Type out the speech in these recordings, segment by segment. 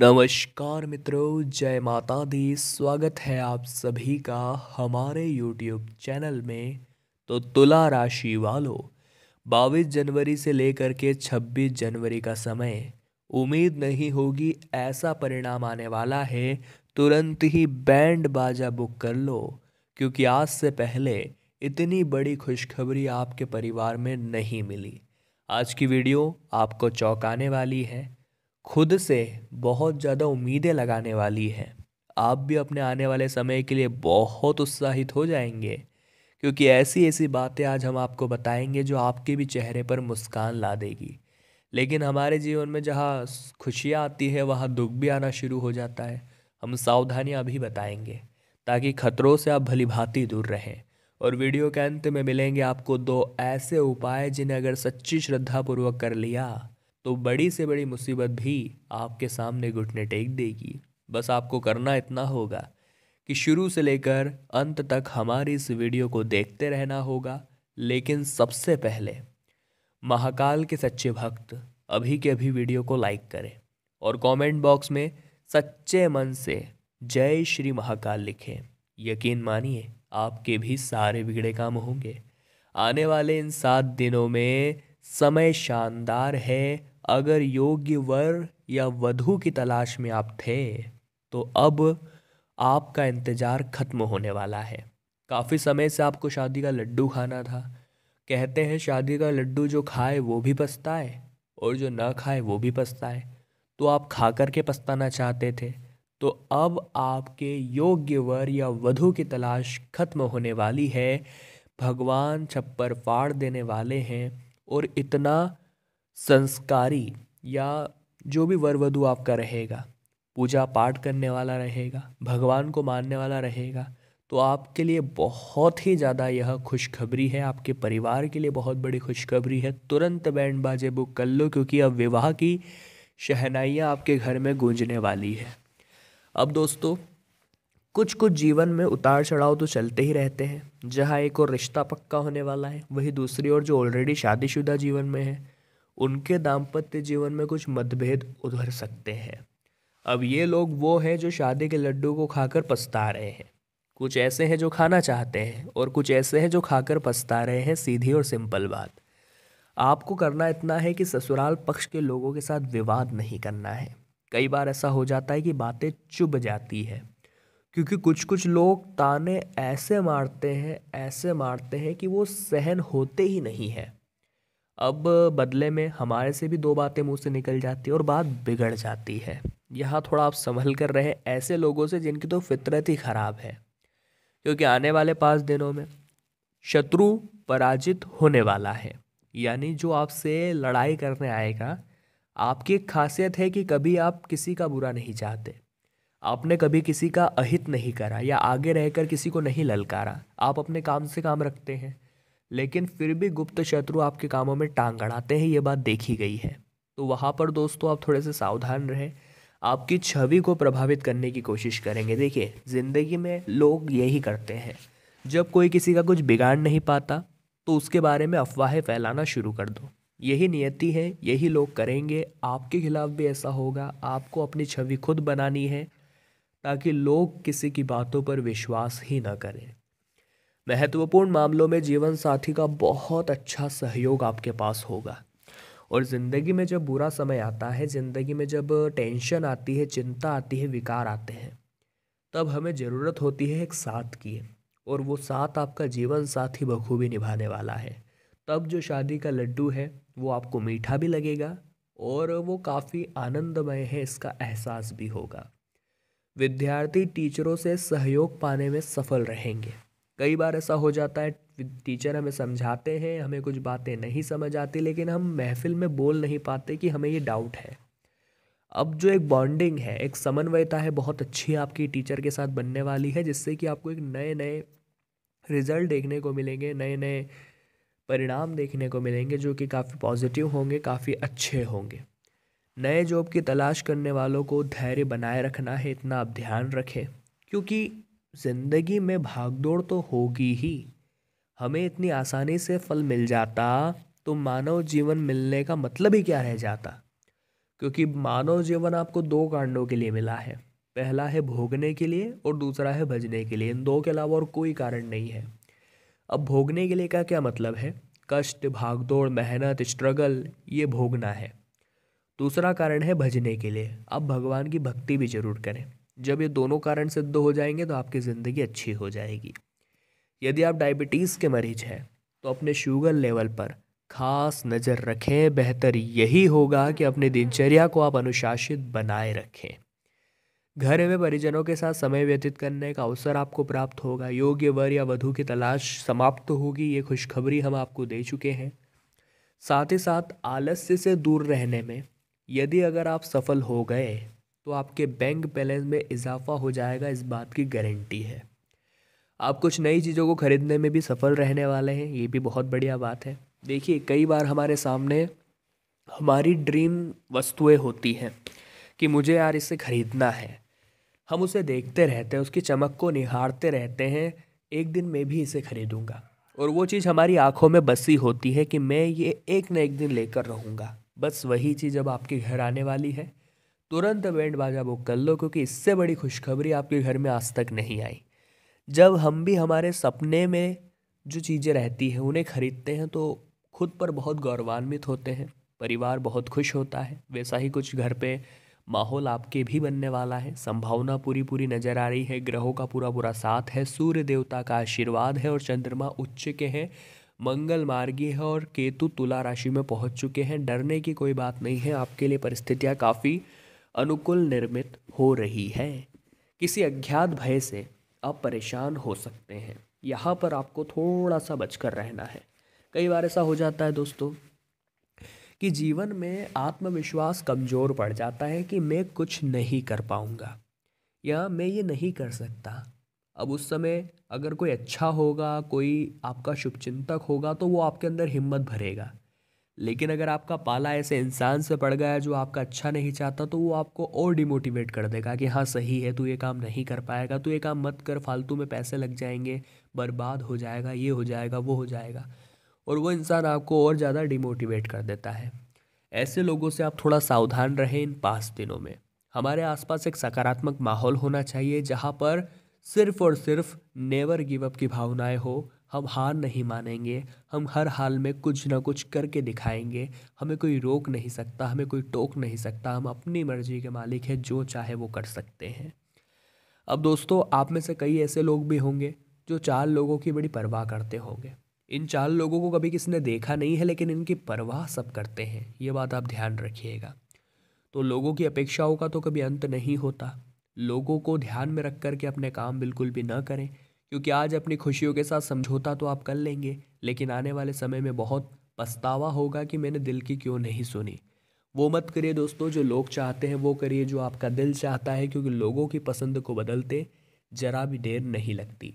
नमस्कार मित्रों जय माता दी स्वागत है आप सभी का हमारे यूट्यूब चैनल में तो तुला राशि वालों बाईस जनवरी से लेकर के 26 जनवरी का समय उम्मीद नहीं होगी ऐसा परिणाम आने वाला है तुरंत ही बैंड बाजा बुक कर लो क्योंकि आज से पहले इतनी बड़ी खुशखबरी आपके परिवार में नहीं मिली आज की वीडियो आपको चौंकाने वाली है खुद से बहुत ज़्यादा उम्मीदें लगाने वाली है आप भी अपने आने वाले समय के लिए बहुत उत्साहित हो जाएंगे क्योंकि ऐसी ऐसी बातें आज हम आपको बताएंगे जो आपके भी चेहरे पर मुस्कान ला देगी लेकिन हमारे जीवन में जहाँ खुशियाँ आती है वहाँ दुख भी आना शुरू हो जाता है हम सावधानियाँ भी बताएंगे ताकि खतरों से आप भली भांति दूर रहें और वीडियो के अंत में मिलेंगे आपको दो ऐसे उपाय जिन्हें अगर सच्ची श्रद्धापूर्वक कर लिया तो बड़ी से बड़ी मुसीबत भी आपके सामने घुटने टेक देगी बस आपको करना इतना होगा कि शुरू से लेकर अंत तक हमारी इस वीडियो को देखते रहना होगा लेकिन सबसे पहले महाकाल के सच्चे भक्त अभी के अभी वीडियो को लाइक करें और कमेंट बॉक्स में सच्चे मन से जय श्री महाकाल लिखें यकीन मानिए आपके भी सारे बिगड़े काम होंगे आने वाले इन सात दिनों में समय शानदार है अगर योग्य वर या वधु की तलाश में आप थे तो अब आपका इंतज़ार खत्म होने वाला है काफ़ी समय से आपको शादी का लड्डू खाना था कहते हैं शादी का लड्डू जो खाए वो भी पछताए और जो ना खाए वो भी पछताए तो आप खा कर के पछताना चाहते थे तो अब आपके योग्य वर या वधु की तलाश खत्म होने वाली है भगवान छप्पर फाड़ देने वाले हैं और इतना संस्कारी या जो भी वर वधु आपका रहेगा पूजा पाठ करने वाला रहेगा भगवान को मानने वाला रहेगा तो आपके लिए बहुत ही ज़्यादा यह खुशखबरी है आपके परिवार के लिए बहुत बड़ी खुशखबरी है तुरंत बैंड बाजे बुक कर लो क्योंकि अब विवाह की शहनाइयाँ आपके घर में गूंजने वाली है अब दोस्तों कुछ कुछ जीवन में उतार चढ़ाव तो चलते ही रहते हैं जहाँ एक और रिश्ता पक्का होने वाला है वही दूसरी ओर जो ऑलरेडी शादीशुदा जीवन में है उनके दाम्पत्य जीवन में कुछ मतभेद उधर सकते हैं अब ये लोग वो हैं जो शादी के लड्डू को खाकर पछता रहे हैं कुछ ऐसे हैं जो खाना चाहते हैं और कुछ ऐसे हैं जो खाकर पछता रहे हैं सीधी और सिंपल बात आपको करना इतना है कि ससुराल पक्ष के लोगों के साथ विवाद नहीं करना है कई बार ऐसा हो जाता है कि बातें चुभ जाती है क्योंकि कुछ कुछ लोग ताने ऐसे मारते हैं ऐसे मारते हैं कि वो सहन होते ही नहीं है अब बदले में हमारे से भी दो बातें मुंह से निकल जाती है और बात बिगड़ जाती है यहाँ थोड़ा आप संभल कर रहे ऐसे लोगों से जिनकी तो फितरत ही ख़राब है क्योंकि आने वाले पाँच दिनों में शत्रु पराजित होने वाला है यानी जो आपसे लड़ाई करने आएगा आपकी एक खासियत है कि कभी आप किसी का बुरा नहीं चाहते आपने कभी किसी का अहित नहीं करा या आगे रहकर किसी को नहीं ललकारा आप अपने काम से काम रखते हैं लेकिन फिर भी गुप्त शत्रु आपके कामों में टांग अड़ाते हैं ये बात देखी गई है तो वहाँ पर दोस्तों आप थोड़े से सावधान रहें आपकी छवि को प्रभावित करने की कोशिश करेंगे देखिए ज़िंदगी में लोग यही करते हैं जब कोई किसी का कुछ बिगाड़ नहीं पाता तो उसके बारे में अफवाहें फैलाना शुरू कर दो यही नियति है यही लोग करेंगे आपके खिलाफ भी ऐसा होगा आपको अपनी छवि खुद बनानी है ताकि लोग किसी की बातों पर विश्वास ही ना करें महत्वपूर्ण मामलों में जीवन साथी का बहुत अच्छा सहयोग आपके पास होगा और ज़िंदगी में जब बुरा समय आता है ज़िंदगी में जब टेंशन आती है चिंता आती है विकार आते हैं तब हमें ज़रूरत होती है एक साथ की और वो साथ आपका जीवन साथी बखूबी निभाने वाला है तब जो शादी का लड्डू है वो आपको मीठा भी लगेगा और वो काफ़ी आनंदमय है इसका एहसास भी होगा विद्यार्थी टीचरों से सहयोग पाने में सफल रहेंगे कई बार ऐसा हो जाता है टीचर हमें समझाते हैं हमें कुछ बातें नहीं समझ आती लेकिन हम महफिल में बोल नहीं पाते कि हमें ये डाउट है अब जो एक बॉन्डिंग है एक समन्वयता है बहुत अच्छी आपकी टीचर के साथ बनने वाली है जिससे कि आपको एक नए नए रिज़ल्ट देखने को मिलेंगे नए नए परिणाम देखने को मिलेंगे जो कि काफ़ी पॉजिटिव होंगे काफ़ी अच्छे होंगे नए जॉब की तलाश करने वालों को धैर्य बनाए रखना है इतना आप ध्यान रखें क्योंकि ज़िंदगी में भागदौड़ तो होगी ही हमें इतनी आसानी से फल मिल जाता तो मानव जीवन मिलने का मतलब ही क्या रह जाता क्योंकि मानव जीवन आपको दो कारणों के लिए मिला है पहला है भोगने के लिए और दूसरा है भजने के लिए इन दो के अलावा और कोई कारण नहीं है अब भोगने के लिए का क्या मतलब है कष्ट भागदौड़ मेहनत स्ट्रगल ये भोगना है दूसरा कारण है भजने के लिए अब भगवान की भक्ति भी जरूर करें जब ये दोनों कारण सिद्ध हो जाएंगे तो आपकी ज़िंदगी अच्छी हो जाएगी यदि आप डायबिटीज़ के मरीज हैं तो अपने शुगर लेवल पर खास नज़र रखें बेहतर यही होगा कि अपने दिनचर्या को आप अनुशासित बनाए रखें घर में परिजनों के साथ समय व्यतीत करने का अवसर आपको प्राप्त होगा योग्य वर या वधु की तलाश समाप्त होगी ये खुशखबरी हम आपको दे चुके हैं साथ ही साथ आलस्य से दूर रहने में यदि अगर आप सफल हो गए तो आपके बैंक बैलेंस में इजाफा हो जाएगा इस बात की गारंटी है आप कुछ नई चीज़ों को ख़रीदने में भी सफल रहने वाले हैं ये भी बहुत बढ़िया बात है देखिए कई बार हमारे सामने हमारी ड्रीम वस्तुएं होती हैं कि मुझे यार इसे ख़रीदना है हम उसे देखते रहते हैं उसकी चमक को निहारते रहते हैं एक दिन मैं भी इसे ख़रीदूँगा और वो चीज़ हमारी आँखों में बसी होती है कि मैं ये एक न एक दिन लेकर रहूँगा बस वही चीज़ अब आपके घर आने वाली है तुरंत बैंड बाजा बुक कर लो क्योंकि इससे बड़ी खुशखबरी आपके घर में आज तक नहीं आई जब हम भी हमारे सपने में जो चीज़ें रहती हैं उन्हें खरीदते हैं तो खुद पर बहुत गौरवान्वित होते हैं परिवार बहुत खुश होता है वैसा ही कुछ घर पे माहौल आपके भी बनने वाला है संभावना पूरी पूरी नज़र आ रही है ग्रहों का पूरा पूरा साथ है सूर्य देवता का आशीर्वाद है और चंद्रमा उच्च के हैं मंगल मार्गी है और केतु तुला राशि में पहुंच चुके हैं डरने की कोई बात नहीं है आपके लिए परिस्थितियाँ काफ़ी अनुकूल निर्मित हो रही है किसी अज्ञात भय से आप परेशान हो सकते हैं यहाँ पर आपको थोड़ा सा बचकर रहना है कई बार ऐसा हो जाता है दोस्तों कि जीवन में आत्मविश्वास कमज़ोर पड़ जाता है कि मैं कुछ नहीं कर पाऊँगा या मैं ये नहीं कर सकता अब उस समय अगर कोई अच्छा होगा कोई आपका शुभचिंतक होगा तो वो आपके अंदर हिम्मत भरेगा लेकिन अगर आपका पाला ऐसे इंसान से पड़ गया जो आपका अच्छा नहीं चाहता तो वो आपको और डिमोटिवेट कर देगा कि हाँ सही है तू ये काम नहीं कर पाएगा तू ये काम मत कर फालतू में पैसे लग जाएंगे बर्बाद हो जाएगा ये हो जाएगा वो हो जाएगा और वो इंसान आपको और ज़्यादा डिमोटिवेट कर देता है ऐसे लोगों से आप थोड़ा सावधान रहें इन पाँच दिनों में हमारे आसपास एक सकारात्मक माहौल होना चाहिए जहाँ पर सिर्फ और सिर्फ नेवर गिव अप की भावनाएं हो हम हार नहीं मानेंगे हम हर हाल में कुछ ना कुछ करके दिखाएंगे हमें कोई रोक नहीं सकता हमें कोई टोक नहीं सकता हम अपनी मर्जी के मालिक हैं जो चाहे वो कर सकते हैं अब दोस्तों आप में से कई ऐसे लोग भी होंगे जो चार लोगों की बड़ी परवाह करते होंगे इन चार लोगों को कभी किसी ने देखा नहीं है लेकिन इनकी परवाह सब करते हैं ये बात आप ध्यान रखिएगा तो लोगों की अपेक्षाओं का तो कभी अंत नहीं होता लोगों को ध्यान में रख कर के अपने काम बिल्कुल भी ना करें क्योंकि आज अपनी खुशियों के साथ समझौता तो आप कर लेंगे लेकिन आने वाले समय में बहुत पछतावा होगा कि मैंने दिल की क्यों नहीं सुनी वो मत करिए दोस्तों जो लोग चाहते हैं वो करिए जो आपका दिल चाहता है क्योंकि लोगों की पसंद को बदलते जरा भी देर नहीं लगती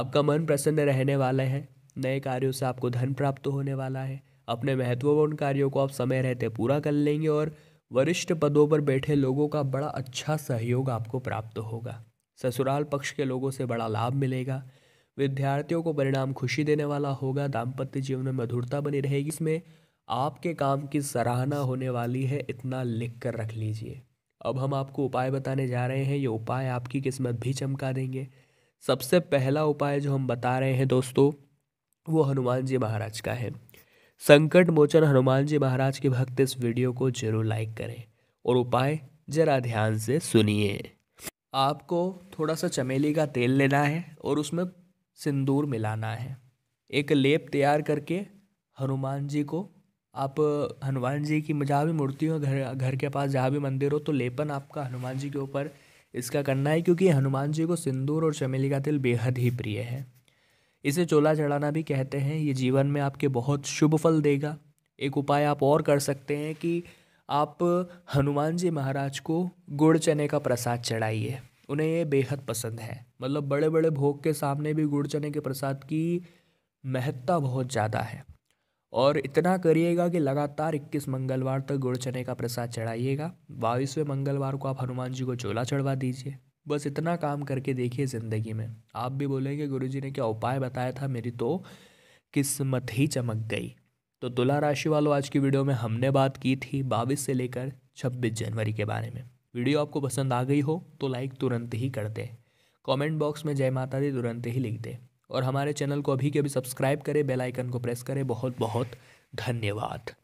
आपका मन प्रसन्न रहने वाला है नए कार्यों से आपको धन प्राप्त होने वाला है अपने महत्वपूर्ण कार्यों को आप समय रहते पूरा कर लेंगे और वरिष्ठ पदों पर बैठे लोगों का बड़ा अच्छा सहयोग आपको प्राप्त होगा ससुराल पक्ष के लोगों से बड़ा लाभ मिलेगा विद्यार्थियों को परिणाम खुशी देने वाला होगा दाम्पत्य जीवन में मधुरता बनी रहेगी इसमें आपके काम की सराहना होने वाली है इतना लिख कर रख लीजिए अब हम आपको उपाय बताने जा रहे हैं ये उपाय आपकी किस्मत भी चमका देंगे सबसे पहला उपाय जो हम बता रहे हैं दोस्तों वो हनुमान जी महाराज का है संकट मोचन हनुमान जी महाराज के भक्त इस वीडियो को जरूर लाइक करें और उपाय जरा ध्यान से सुनिए आपको थोड़ा सा चमेली का तेल लेना है और उसमें सिंदूर मिलाना है एक लेप तैयार करके हनुमान जी को आप हनुमान जी की जहाँ भी मूर्ति हो घर घर के पास जहाँ भी मंदिर हो तो लेपन आपका हनुमान जी के ऊपर इसका करना है क्योंकि हनुमान जी को सिंदूर और चमेली का तेल बेहद ही प्रिय है इसे चोला चढ़ाना भी कहते हैं ये जीवन में आपके बहुत शुभ फल देगा एक उपाय आप और कर सकते हैं कि आप हनुमान जी महाराज को गुड़ चने का प्रसाद चढ़ाइए उन्हें ये बेहद पसंद है मतलब बड़े बड़े भोग के सामने भी गुड़ चने के प्रसाद की महत्ता बहुत ज़्यादा है और इतना करिएगा कि लगातार 21 मंगलवार तक गुड़ चने का प्रसाद चढ़ाइएगा बाईसवें मंगलवार को आप हनुमान जी को चोला चढ़वा दीजिए बस इतना काम करके देखिए ज़िंदगी में आप भी बोलेंगे गुरु जी ने क्या उपाय बताया था मेरी तो किस्मत ही चमक गई तो तुला राशि वालों आज की वीडियो में हमने बात की थी बाईस से लेकर छब्बीस जनवरी के बारे में वीडियो आपको पसंद आ गई हो तो लाइक तुरंत ही कर दे कॉमेंट बॉक्स में जय माता दी तुरंत ही लिख दे और हमारे चैनल को अभी के अभी सब्सक्राइब करें बेल आइकन को प्रेस करें बहुत बहुत धन्यवाद